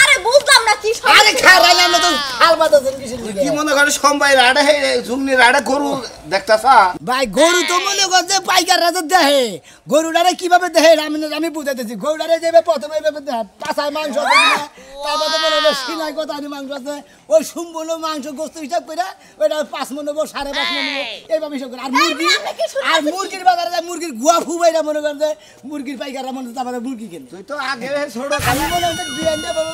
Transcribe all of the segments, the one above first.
আরে বুঝলাম না কি আরে আমরা তো খাল কিছু কি মনে করে রাডা হে ঝুমনি রাডা গরু দেখতাছা ভাই গরু তো মনে কর যে পাইকার রাজা দেহে গরুটারে কিভাবে দেহে আমি আমি বুঝাইতেছি গরুটারে যেভাবে প্রথমে এইভাবে পাছায় মাংস আছে মনে হয় কথা মাংস আছে ওই সম্পূর্ণ মাংস গোস্ত হিসাব করে ওইটা পাঁচ মন সাড়ে পাঁচ মন নেবো এইভাবে হিসাব করে আর মুরগি আর মুরগির বাজারে যায় মুরগির গুয়া ফুবাইরা মনে করেন যে মুরগির পাইকাররা মনে তারপরে মুরগি কিনে তুই তো আগে ছোট আমি মনে হচ্ছে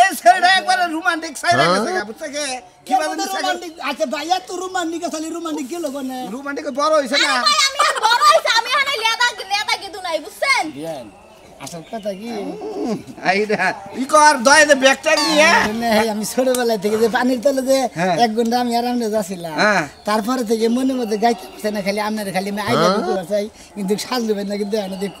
এই ছেলেটা একবারে রোমান্টিক সাইডে গেছে হ্যাঁ? বুঝতে কে কি বলেন রোমান্টিক আচ্ছা ভাইয়া তো রোমান্টিক খালি রোমান্টিক কি লগন না রোমান্টিক বড় হইছে না ভাই আমি বড় হইছে আমি হানে লেদা লেদা কি দুনাই বুঝছেন বিয়ান আসল কথা কি আইরা ই কর দয় দে ব্যাগটা নিয়ে আমি ছোটবেলা থেকে যে হ্যাঁ। হ্যাঁ। তারপরে থেকে মনে মধ্যে গাইতে না খালি আপনার খালি আমি আইডিয়া দিতে কিন্তু সাজলু না কিন্তু আমি দেখতে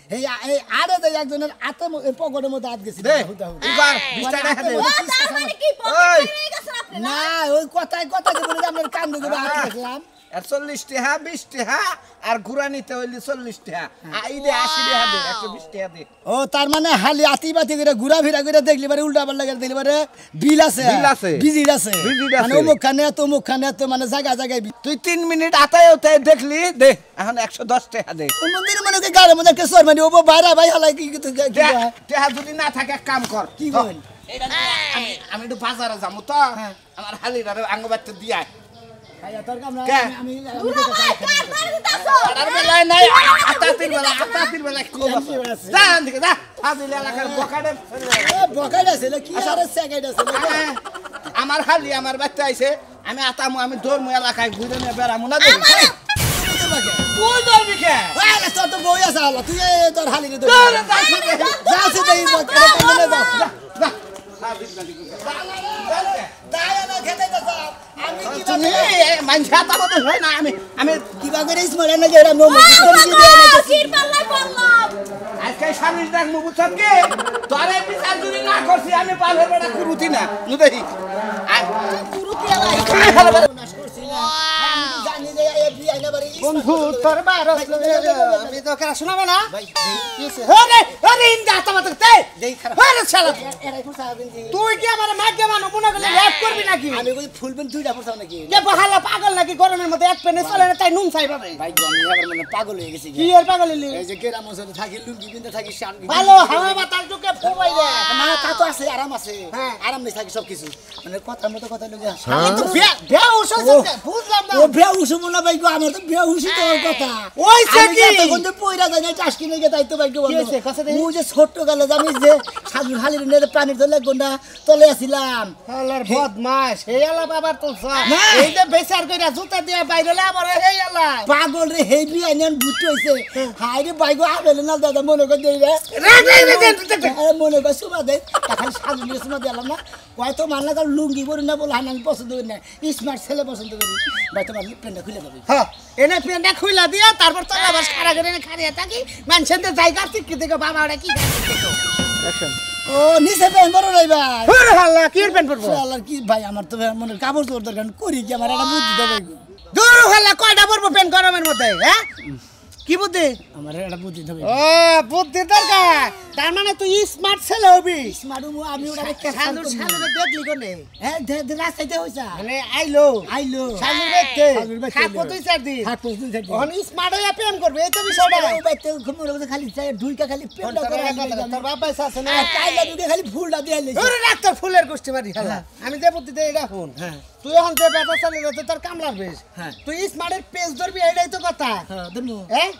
এই এই আরে যে একজনের আতে পকেটের মধ্যে আত গেছি না ওই কথায় কথাতে বলে আপনার কান্দে দেবে আত গেছিলাম চল্লিশ টাকা হ্যাঁ, বিশ টাকা হ্যাঁ, আর ঘুরা নিতে হইলে চল্লিশ টাকা হ্যাঁ। আইলে আশি টাকা দে একশো ও তার মানে হালি আতি বাতি করে ঘুরা ফিরা করে দেখলি পারে উল্টা পাল্লা করে দেখলি পারে বিল আছে বিজি আছে বিজির আছে মানে অমুক খানে এত অমুক মানে জায়গা জায়গায় তুই তিন মিনিট আতায় ওতায় দেখলি দে এখন একশো দশ টাকা দে মন্দির মানে গাড়ির মধ্যে কে সর মানে ও বাইরা ভাই হালাই কি টাকা যদি না থাকে কাম কর কি বল আমি একটু বাজারে যাবো তো আমার হালিটারে আঙ্গবাতে দিয়ে আমার খালি আমার বাচ্চা আইসে আমি আতামু আমি ধর্ম এলাকায় ঘুরে নিয়ে বেড়ামু না তুই আমি আমি কিবা করে স্মরণ না এরা নো আজকে সামনে দেখ মুবুসকে তোরে বিচার যদি না জানি যে এ না বাড়ি বন্ধু তোর বারো আমি তো কেন শোনাবো না আরে আরে ইন্দা আতা মাতা তে আরে শালা তুই কি আমার মাগে মানো মনে করলে ল্যাপ করবি নাকি আমি কই ফুল পেন দুইটা পড়ছাও নাকি যে বহালা পাগল নাকি গরমের মধ্যে এক পেনে চলে না তাই নুন চাই পাবে ভাই আমি আবার মানে পাগল হয়ে গেছি কি আর পাগল হলি এই যে গেরাম ওসে থাকি লুঙ্গি বিন্দা থাকি শান ভালো হাওয়া বাতাস ঢুকে ফুলবাই রে মানে তা তো আছে আরাম আছে হ্যাঁ আরাম নেই থাকি সব কিছু মানে কথার মতো কথা লাগে আমি তো বিয়া বিয়া ওসে বুঝলাম না ও বিয়া ওসে মনে ভাই গো আমার তো বিয়া পাগল রে হে বি আইনান বাইগো না দাদা মনে কর মনে কর সাজু দিলাম না হয়তো মানলা লুঙ্গি পরি না বলে পছন্দ করি না স্মার্ট ছেলে পছন্দ করি ভাই তোমার প্যান্টটা খুলে দেবে হ্যাঁ এনে প্যান্টটা খুলে দিয়া তারপর তো আবার হ্যাঁ। সারা করে খারিয়ে থাকি মানুষের জায়গা শিখি দেখো বাবা ওরা কি ও নিচে প্যান্ট পরো নাই ভাই প্যান্ট পরবো কি ভাই আমার তো মনে কাপড় চোর দরকার করি কি আমার একটা বুদ্ধি দেবে দূর হাল্লা কয়টা পরবো প্যান্ট গরমের মধ্যে হ্যাঁ কি বুদ্ধি আমার বুদ্ধি ও বুদ্ধি দরকার তার মানে তুই স্মার্ট ছেলে হবি স্মার্ট হবো আমি ওটা দেখলি কোনে হ্যাঁ দে হইছা মানে আইলো আইলো দেখতে হ্যাঁ, তুই চার দিন তুই চার দিন অন স্মার্ট প্রেম করবে এই তো বিষয়টা ও বাইতে খালি চাই দুইটা খালি প্রেমটা করে তোর বাবা আছে না কাইলা হ্যাঁ, দুইটা খালি ফুলটা দিয়ে লইছে ওরে রাখ তোর ফুলের গোষ্ঠী মারি হ্যাঁ। আমি যে বুদ্ধি দে এটা হ্যাঁ তুই এখন যে চালিয়ে তোর কাম লাগবে তুই স্মার্টের পেজ ধরবি এটাই তো কথা হ্যাঁ হ্যাঁ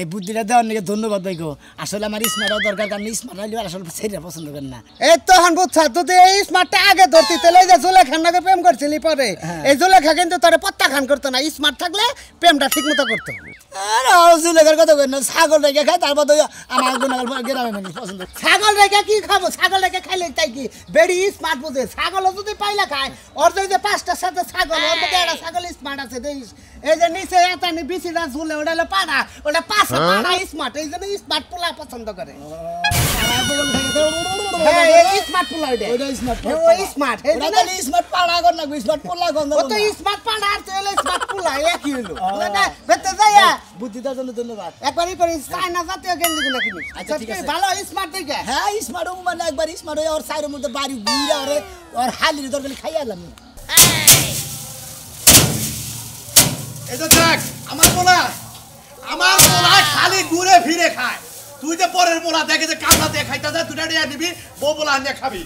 এই বুদ্ধিটা দেওয়ার নাকি ধন্যবাদ ভাইগো আসলে আমার স্মার্টও দরকার কারণ স্মার্ট হইলে আসলে সেটা পছন্দ করেন না এই তো হান বুঝছা তুই এই স্মার্টটা আগে ধরতি তাহলে যে জোলেখার নাকি প্রেম করছিলি পরে হ্যাঁ। এই জোলেখা কিন্তু পত্তা খান করতো না স্মার্ট থাকলে প্রেমটা ঠিক মতো করতো আরে জোলেখার কথা বলেন না ছাগল রেখে খায় তারপর তো আমার গুণাগার গ্রামে মানুষ পছন্দ ছাগল রেখে কি খাবো ছাগল রেখে খাইলে তাই কি বেড়ি স্মার্ট বুঝে ছাগল যদি পাইলা খায় ওর যদি পাঁচটা সাথে ছাগল ওর যদি একটা ছাগল স্মার্ট আছে দেখিস এই যে নিচে এত বিচিটা ঝুলে ওটা হলো পানা ওটা পাঁচ আছে তারা স্মার্ট এই জন্য স্মার্ট পোলা পছন্দ করে স্মার্ট হ্যাঁ, পোলা ওইটা ওইটা স্মার্ট হ্যাঁ, ওই স্মার্ট এই জন্য স্মার্ট পাড়া গন না স্মার্ট পোলা গন ও তো স্মার্ট পাড়া আর চলে স্মার্ট পোলা এ কি হলো না বেতে যাইয়া বুদ্ধি দেওয়ার জন্য ধন্যবাদ একবারই করে চায়না জাতীয় গেঞ্জি কিনা কিনি আচ্ছা, আচ্ছা হ্যাঁ, মানে আমার পোলা আমার পোলা খালি ঘুরে ফিরে খায় তুই যে পরের পোলা দেখে যে কাঁচা দিয়ে খাইতে তুই নিয়ে নিবি বউ পোলা আনিয়ে খাবি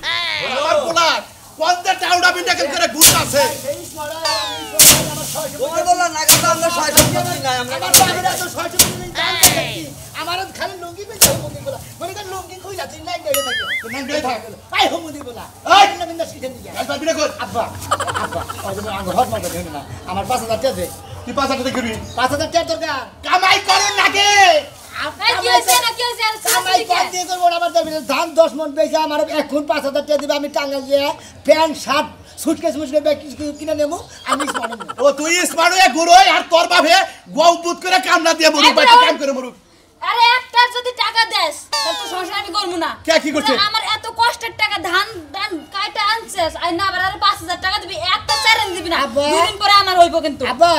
আমার খালি লুঙ্গি পাই পাঁচ হাজার তুই পাঁচ হাজার করবি পাঁচ হাজার টাকা দরকার কামাই করুন নাকি ধান দশ মন পেয়েছে আমার এখন পাঁচ হাজার টাকা দিবে আমি প্যান্ট শার্ট সুটকেস মুটকে কিনে নেবো ও তুই স্মার্ট আর তোর বাপে গৌ করে কামনা দিয়ে মরুক কাম করে মরুক আরে একটার যদি টাকা দেস তাহলে তো সমস্যা আমি করব না কে কি করছে আমার এত কষ্টের টাকা ধান ধান কাইটা আনছিস আর না আবার আরে 5000 টাকা দিবি একটা চারেন দিবি না দুদিন পরে আমার হইব কিন্তু আব্বা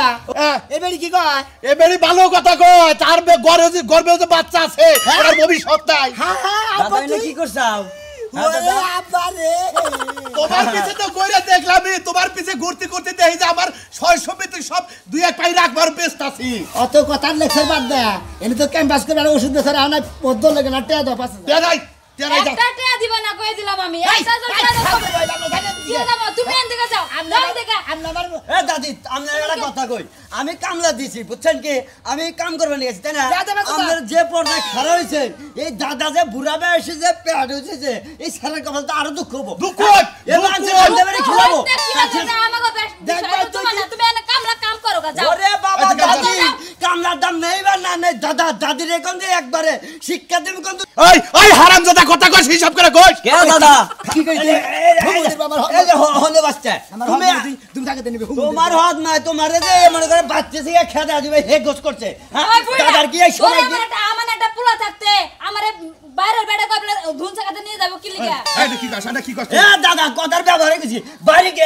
এবেড়ি কি কয় এবেড়ি ভালো কথা কয় তার গর্বে গর্বে যে বাচ্চা আছে হ্যাঁ। তার ভবিষ্যৎ তাই হ্যাঁ হ্যাঁ আব্বা কি করছাও তোমার পিছে তো গড়ে দেখলামই তোমার পিছে ঘুরতে ঘুরতে দেখি যে আমার শৈশব সব দুই এক পাই রাখবার ব্যস্ত আছি অত কথা লেকচার বাদ দে এনে তো ক্যাম্পাস করে ওষুধ বেচার আনা পদ্ম লেগে না টেয়া দাও পাশে টেয়া নাই টেয়া নাই টেয়া দিবা না কয়ে দিলাম আমি ইয়ে ইয়ে আমি কামলা দিছি বুঝছেন কি আমি কাম করবেন গেছি যে পর্দায় খারা হয়েছে এই দাদা যে বুড়া বয়সে যে প্যাট হয়েছে এই সারা কপাল তো আরো দুঃখ হবো দুঃখ খেলাবো দাদা দাদির গন্ধে একবারে শিক্ষা দেব গন্ধ ওই ওই হারামজাদা কথা কইছ হিসাব করে কইছ কে দাদা কি কইতে হলে বাচ্চা তুমি তুমি টাকা দেবে তোমার হাত নাই তোমারে যে মনে করে বাচ্চা থেকে খেতে আসবে হে গোছ করছে হ্যাঁ? দাদার কি এই শোনা কি আমার একটা পোলা থাকতে আমারে বাইরের বেড়া কইলে ধুন সাকাতে নিয়ে যাব কি লিগা এটা কি কথা এটা কি কথা এ দাদা কথার ব্যবহার কইছি বাড়ি কে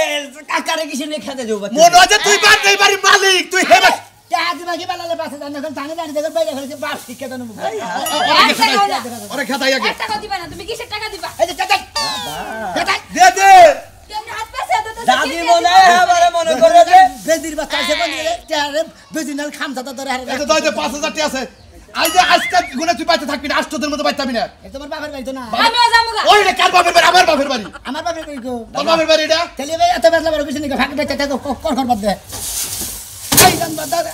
কাকারে কিছু নিয়ে খেতে যাব মনে হয় তুই বাড়ি বাড়ি মালিক তুই হে কি বালালে পাশে আছে বন্ধু তারে বেদিনাল খামসা থাকবি না আষ্টদের মতো পাইতাবি না আমার বাপের বাড়ি এটা এত বেলা বড় কিছু নি ফাঁক দেখতে কর বাদ দে বাদ দে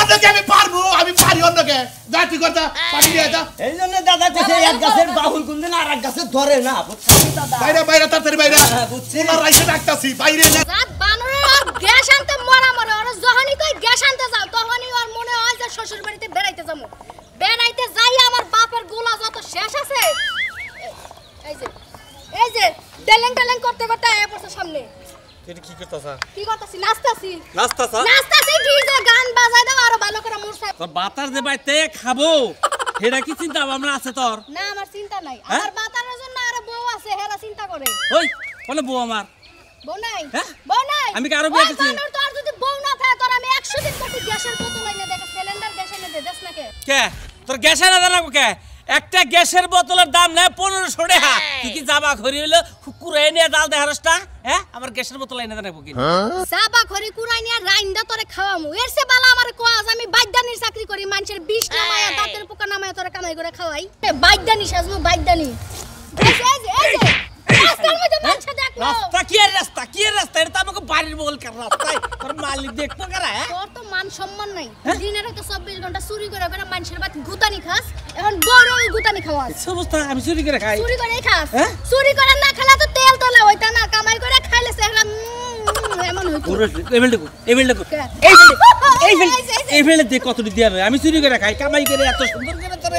অন্যকে আমি পারবো আমি পারি জাতি করতে পারি দাদা কাছে এক গাছের বাহুল কোনদিন আর এক গাছে ধরে না বাইরে বাইরে বাইরে হ্যাঁ, হ্যাঁ, বুঝছিস না বাইরে না রাত মরা মরে ওর যখনই কই গ্যাস আনতে তখনই ওর মনে হয় যে শ্বশুর বাড়িতে বেড়াইতে যাবো বেড়াইতে যাই আমার বাপের গোলা যত শেষ আছে এই যে এই যে করতে সামনে কি কি ডিজে গান বাজাই দাও আর ভালো করে মোর সাথে তোর বাতার যে বাইতে খাবো কি চিন্তা ভাবনা আছে তোর না আমার চিন্তা নাই হ্যাঁ? আমার বাতার জন্য আর বউ আছে হেরা চিন্তা করে ওই বলে বউ আমার বউ নাই হ্যাঁ? বউ নাই আমি কারো বিয়ে করছি তোর যদি বউ না থাকে তোর আমি 100 দিন গ্যাসের বোতল এনে সিলিন্ডার গ্যাসের এনে দে দেখ কে তোর গ্যাসের এনে দেনা কে একটা গ্যাসের বোতলের দাম নেয় পনেরোশো টাকা তুই কি জাবা খড়ি হইলো কুড়াই নিয়ে দাল হ্যাঁ আমার গ্যাসের বোতল এনে দেবো কি জামা খরি কুড়াই নিয়ে রাইন্দা তোরে খাওয়ামু এর সে বালা আমার কোয়াজ আমি বাইদানির চাকরি করি মানুষের বিষ নামায়া দাঁতের পোকা নামায়া তোরে কামাই করে খাওয়াই বাইদানি সাজমু বাইদানি এই যে এই যে হ্যাঁ? হ্যাঁ? হ্যাঁ? চুরি করে মানুষের গুতানি আমি চুরি করে খাই চুরি করে চুরি করে না তো তেল তোলা না কামাই করে খাইলে আমি চুরি করে খাই কামাই করে এত সুন্দর করে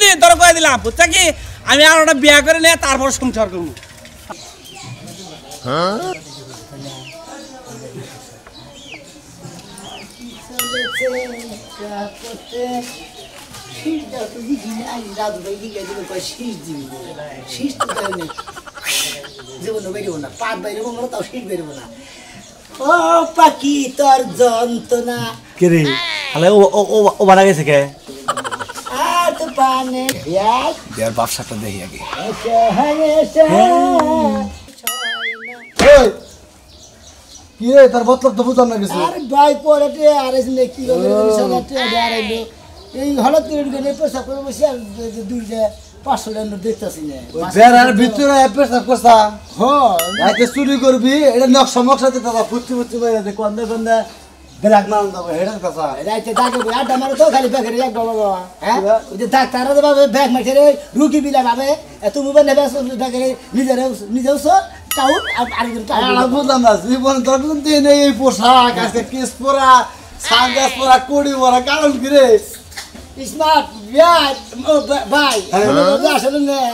তোর কয়ে দিলাম বুঝছা কি আমি আর ওটা বিয়া করে নিয়ে তারপর সংসার করব ও পাখি তোর যন্ত্রণা কে রে ও ও ও মারা গেছে কে দেয়ার ব্যবসাটা দেখি আগে হ্যাঁ। চুরি করবি এটা নকশা মকশা কন্দে কন্দে ব্ল্যাক মারন দাও হেডার কথা রাইতে দাগে আড্ডা মারো তো খালি ব্যাগ এক বলো বাবা হ্যাঁ ওই যে দাগ তারা তো বাবা ব্যাগ মারছে রে রুকি বিলা বাবে এত মোবাইল নেবে ব্যাগ নিজের নিজেও সর টাউন আর আরেকজন টাউন হ্যাঁ, বুঝলাম না জীবন দরকার দিন এই পোশাক আজকে কেস পরা সাঙ্গাস পরা কুড়ি পরা ভাই হ্যাঁ।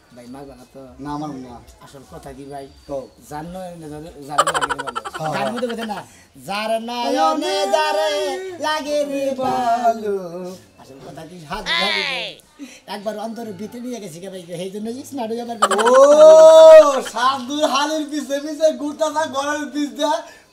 ভাই মা তো না আমার না আসল কথা কি ভাই জানো জানো মধ্যে হ্যাঁ, হ্যাঁ। কথা না যার নয়নে যারে লাগে রে বলো আসল কথা কি হাত একবার অন্তরে ভিতরে নিয়ে গেছি ভাই সেই জন্য স্নাডু আবার ও হালের পিছে পিছে পিছে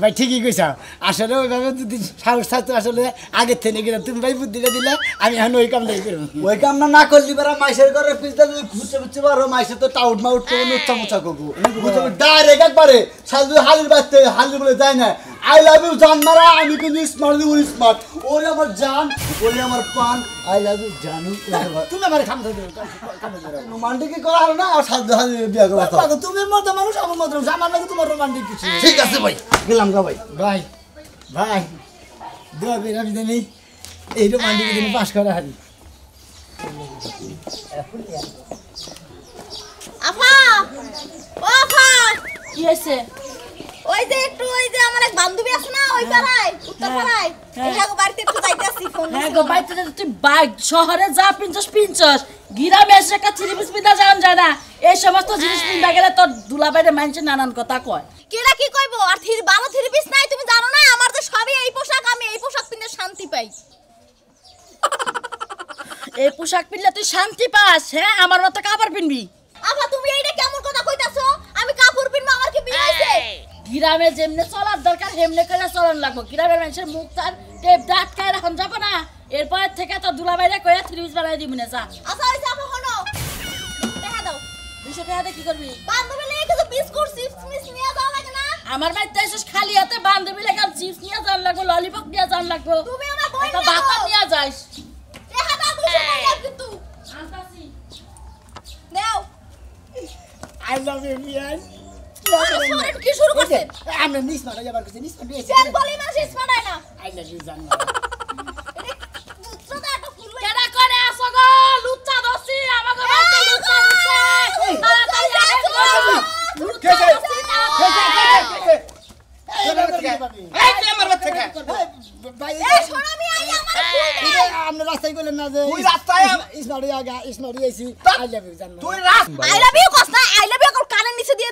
ভাই ঠিকই কইস আসলে ওইভাবে যদি সাহস থাকতো আসলে আগের থেকে গেলাম তুমি ভাই বুদ্ধি দিলে আমি এখন ওই কামটাই করবো ওই কাম না করলি বেড়া মাইসের ঘরে পিছটা যদি ঘুরছে ঘুরছে পারো মাইসে তো টাউট মাউট করে মুচা মোচা করবো হ্যাঁ। ডাইরেক্ট একবারে সাল হালির বাড়তে হালির বলে যায় না আই লাভ ইউ জান মারা আমি কিন্তু স্মার্ট দিব স্মার্ট ওরে আমার জান ওরে আমার পান আই লাভ ইউ জানি তুমি আমার খাম ধরে রোমান্টিক করা হলো না আর সাধ্য বিয়া করা পাগল তুমি মত মানুষ আমার মত আমার লাগে তোমার রোমান্টিক কিছু ঠিক আছে ভাই গেলাম গা ভাই ভাই ভাই দোয়া বেরা বিদানি এই রোমান্টিক দিন পাস করা হারি আফা ও আফা কি হয়েছে ওই যে একটু ওই যে আমার এক বান্ধবী আছে না ওই হ্যাঁ। পাড়ায় তুই হ্যাঁ, হ্যাঁ। শহরে যা পিঞ্চস এই সমস্ত জিনিস গেলে তোর নানান কথা কয় কি কইবো আর থির নাই তুমি না আমার তো এই পোশাক আমি এই পোশাক শান্তি পাই এই পোশাক তুই শান্তি পাস হ্যাঁ আমার মতো কাপড় পিনবি তুমি এইটা কেমন কথা কইতাছো আমি কাপড় পিনবো আমার কি বিয়ে হইছে গ্রামে যেমনে চলার দরকার হেমনে করে চলান লাগবো গ্রামের মানুষের মুখ তার টেপ দাঁত খাই রাখন যাবো না এরপর থেকে তো দুলা বাইরে কয়ে ফ্রিজ বানাই দিব আচ্ছা, না যা আমার ভাই তো খালি হাতে বান্ধবী চিপস নিয়ে লাগবো ললিপপ নিয়ে যাওয়ার লাগবো বাতা নিয়ে আই লাভ কি শুরু করছেন আমরা মিস মারা যাবার করছি মিস মারা এসে স্যার বলি না মিস মারা না আই লাভ ইউ জানো কেডা করে আসো গো লুচ্চা দসি আমাগো বাইতে লুচ্চা দিছে তাড়াতাড়ি আসো লুচ্চা দসি আমরা রাস্তায় গেলেন না যে তুই রাস্তায় ইসমারি আগা ইসমারি আইছি আই লাভ ইউ জানো তুই রাস্তা আই লাভ ইউ কষ্ট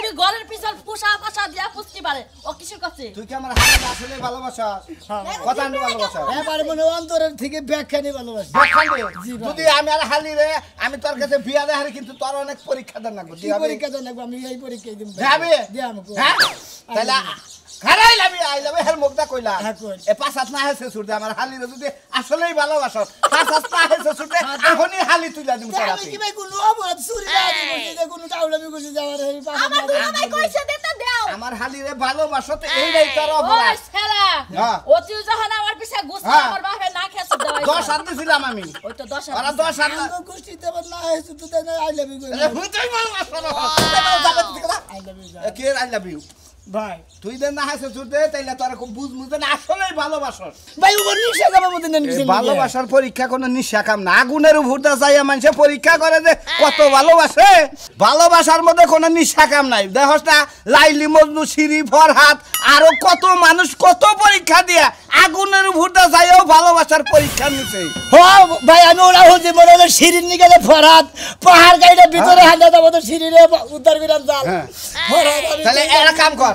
তুমি গলের পিছন পোষা পাশা দিয়া পুষতে পারে ও কিসের কাছে তুই কি আমার হাতে আসলে ভালোবাসাস হ্যাঁ। হ্যাঁ, কথা আমি ভালোবাসাস হ্যাঁ পারে মনে অন্তরের থেকে ব্যাখ্যা নিয়ে ভালোবাসি যদি আমি আর হালি রে আমি তোর কাছে বিয়া দে হারি কিন্তু তোর অনেক পরীক্ষা দেন লাগবে পরীক্ষা দেন লাগবে আমি এই পরীক্ষা দিব যাবে দিয়ে আমাকে হ্যাঁ তাহলে খারাই হ্যাঁ, লাবি আই হ্যাঁ, হালি যদি আসলেই ভালোবাসো হ্যাঁ, হালি তুইলা দিম তোরা আমি কি ভাই পিছে গুসা আমার বাপে না দশ হাত আমি ওই তো দশ তুই তাইলে তোর ভাই মধ্যে ভালোবাসার পরীক্ষা কোনো নিশা কাম আগুনের পরীক্ষা করে যে কত ভালোবাসে ভালোবাসার মধ্যে কোনো নিশা কাম নাই লাইলি মজনু সিঁড়ি হাত আরো কত মানুষ কত পরীক্ষা দিয়া আগুনের চাই ও ভালোবাসার পরীক্ষা নিছে ভাই আমি ওরা হচ্ছে মনে হলো সিঁড়ির নিয়ে গেলে ফরহাত পাহাড় গাড়িটা ভিতরে হাজার যাবো তো উদ্ধার বিরাট হ্যাঁ। তাহলে একটা কাম কর